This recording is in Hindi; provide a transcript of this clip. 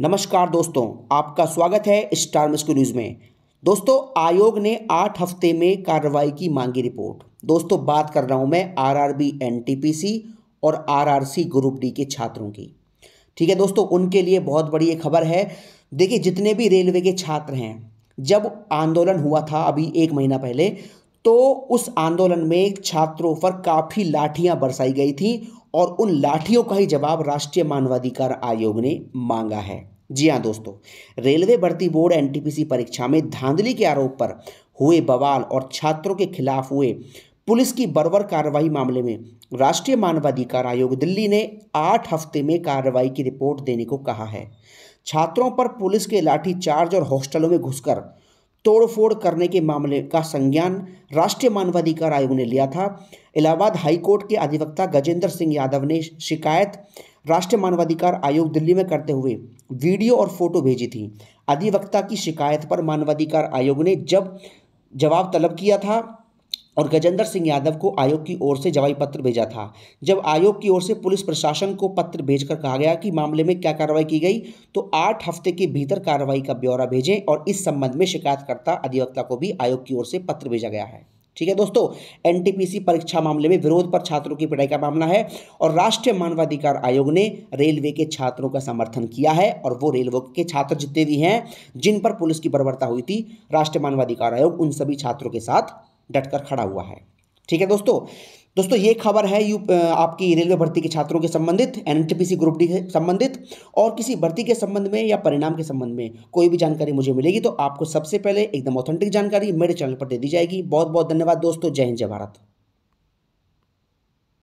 नमस्कार दोस्तों आपका स्वागत है स्टार मिस्को न्यूज़ में दोस्तों आयोग ने आठ हफ्ते में कार्रवाई की मांगी रिपोर्ट दोस्तों बात कर रहा हूं मैं आरआरबी एनटीपीसी और आरआरसी ग्रुप डी के छात्रों की ठीक है दोस्तों उनके लिए बहुत बड़ी ये खबर है देखिए जितने भी रेलवे के छात्र हैं जब आंदोलन हुआ था अभी एक महीना पहले तो उस आंदोलन में छात्रों पर काफ़ी लाठियां बरसाई गई थी और उन लाठियों का ही जवाब राष्ट्रीय मानवाधिकार आयोग ने मांगा है जी हाँ दोस्तों रेलवे भर्ती बोर्ड एनटीपीसी परीक्षा में धांधली के आरोप पर हुए बवाल और छात्रों के खिलाफ हुए पुलिस की बरबर कार्रवाई मामले में राष्ट्रीय मानवाधिकार आयोग दिल्ली ने आठ हफ्ते में कार्रवाई की रिपोर्ट देने को कहा है छात्रों पर पुलिस के लाठी चार्ज और हॉस्टलों में घुसकर तोड़फोड़ करने के मामले का संज्ञान राष्ट्रीय मानवाधिकार आयोग ने लिया था इलाहाबाद हाईकोर्ट के अधिवक्ता गजेंद्र सिंह यादव ने शिकायत राष्ट्रीय मानवाधिकार आयोग दिल्ली में करते हुए वीडियो और फोटो भेजी थी अधिवक्ता की शिकायत पर मानवाधिकार आयोग ने जब जवाब तलब किया था और गजेंद्र सिंह यादव को आयोग की ओर से जवाई पत्र भेजा था जब आयोग की ओर से पुलिस प्रशासन को पत्र भेजकर कहा गया कि मामले में क्या कार्रवाई की गई तो आठ हफ्ते के भीतर कार्रवाई का ब्यौरा भेजें और इस संबंध में शिकायतकर्ता अधिवक्ता को भी आयोग की ओर से पत्र भेजा गया है ठीक है दोस्तों एनटीपीसी परीक्षा मामले में विरोध पर छात्रों की पिटाई का मामला है और राष्ट्रीय मानवाधिकार आयोग ने रेलवे के छात्रों का समर्थन किया है और वो रेलवे के छात्र जितने भी हैं जिन पर पुलिस की बर्बरता हुई थी राष्ट्रीय मानवाधिकार आयोग उन सभी छात्रों के साथ डटकर खड़ा हुआ है ठीक है दोस्तों दोस्तों ये खबर है यू आपकी रेलवे भर्ती के छात्रों के संबंधित एन ग्रुप डी से संबंधित और किसी भर्ती के संबंध में या परिणाम के संबंध में कोई भी जानकारी मुझे मिलेगी तो आपको सबसे पहले एकदम ऑथेंटिक जानकारी मेरे चैनल पर दे दी जाएगी बहुत बहुत धन्यवाद दोस्तों जय हिंद जय भारत